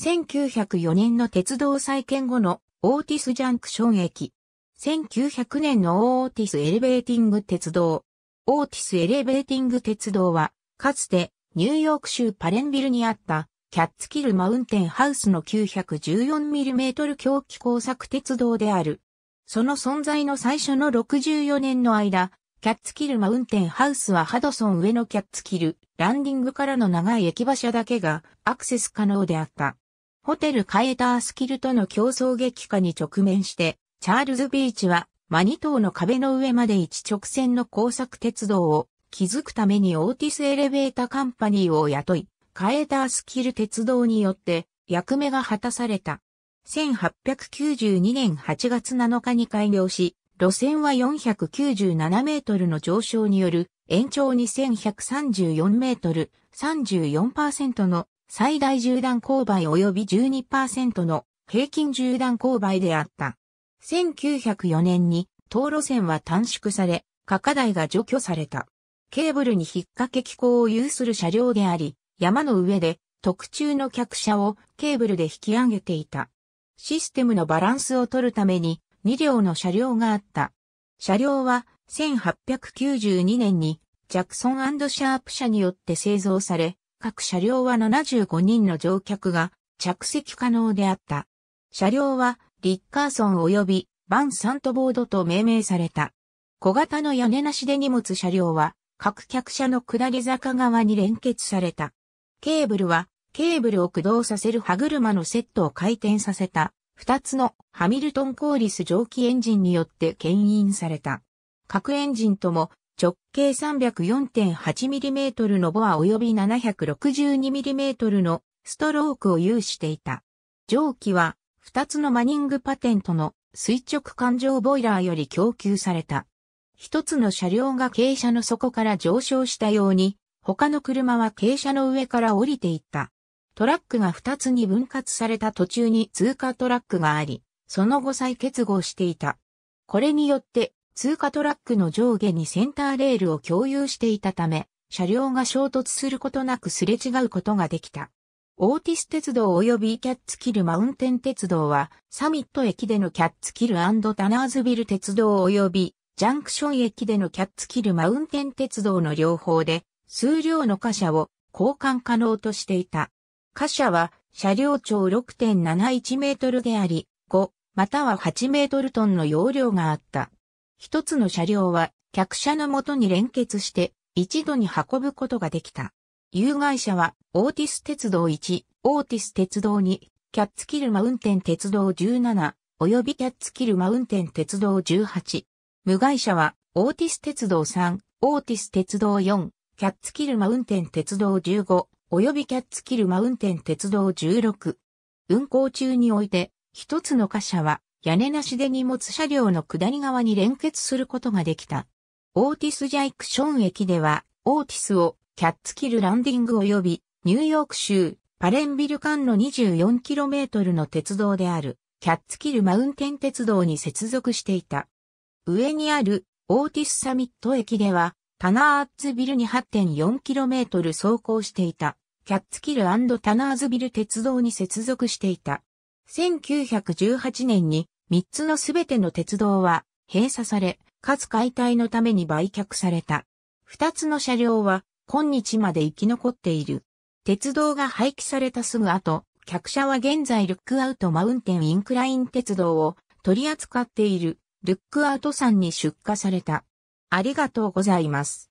1904年の鉄道再建後のオーティスジャンクション駅。1900年のオーティスエレベーティング鉄道。オーティスエレベーティング鉄道は、かつてニューヨーク州パレンビルにあったキャッツキルマウンテンハウスの 914mm 狂気工作鉄道である。その存在の最初の64年の間、キャッツキルマウンテンハウスはハドソン上のキャッツキル、ランディングからの長い駅馬車だけがアクセス可能であった。ホテルカエタースキルとの競争激化に直面して、チャールズビーチはマニ島の壁の上まで一直線の工作鉄道を築くためにオーティスエレベーターカンパニーを雇い、カエタースキル鉄道によって役目が果たされた。1892年8月7日に開業し、路線は497メートルの上昇による延長2134メートル34%の最大縦断勾配及び12%の平均縦断勾配であった。1904年に東路線は短縮され、各台が除去された。ケーブルに引っ掛け機構を有する車両であり、山の上で特注の客車をケーブルで引き上げていた。システムのバランスを取るために2両の車両があった。車両は1892年にジャクソンシャープ社によって製造され、各車両は75人の乗客が着席可能であった。車両はリッカーソン及びバンサントボードと命名された。小型の屋根なしで荷物車両は各客車の下り坂側に連結された。ケーブルはケーブルを駆動させる歯車のセットを回転させた2つのハミルトンコーリス蒸気エンジンによって牽引された。各エンジンとも直径 304.8mm のボア及び 762mm のストロークを有していた。蒸気は2つのマニングパテントの垂直環状ボイラーより供給された。一つの車両が傾斜の底から上昇したように、他の車は傾斜の上から降りていった。トラックが二つに分割された途中に通過トラックがあり、その後再結合していた。これによって通過トラックの上下にセンターレールを共有していたため、車両が衝突することなくすれ違うことができた。オーティス鉄道及びキャッツキルマウンテン鉄道は、サミット駅でのキャッツキルタナーズビル鉄道及び、ジャンクション駅でのキャッツキルマウンテン鉄道の両方で、数量の貨車を交換可能としていた。貨車は、車両長6.71メートルであり、5、または8メートルトンの容量があった。一つの車両は客車のもとに連結して一度に運ぶことができた。有害者はオーティス鉄道1、オーティス鉄道2、キャッツキルマウンテン鉄道17、及びキャッツキルマウンテン鉄道18。無害者はオーティス鉄道3、オーティス鉄道4、キャッツキルマウンテン鉄道15、及びキャッツキルマウンテン鉄道16。運行中において、一つの貨車は屋根なしで荷物車両の下り側に連結することができた。オーティス・ジャイクション駅では、オーティスをキャッツキルランディング及び、ニューヨーク州パレンビル間の 24km の鉄道である、キャッツキルマウンテン鉄道に接続していた。上にあるオーティスサミット駅では、タナーズビルに 8.4km 走行していた、キャッツキルタナーズビル鉄道に接続していた。1918年に3つのすべての鉄道は閉鎖され、かつ解体のために売却された。2つの車両は今日まで生き残っている。鉄道が廃棄されたすぐ後、客車は現在ルックアウトマウンテンインクライン鉄道を取り扱っているルックアウト山に出荷された。ありがとうございます。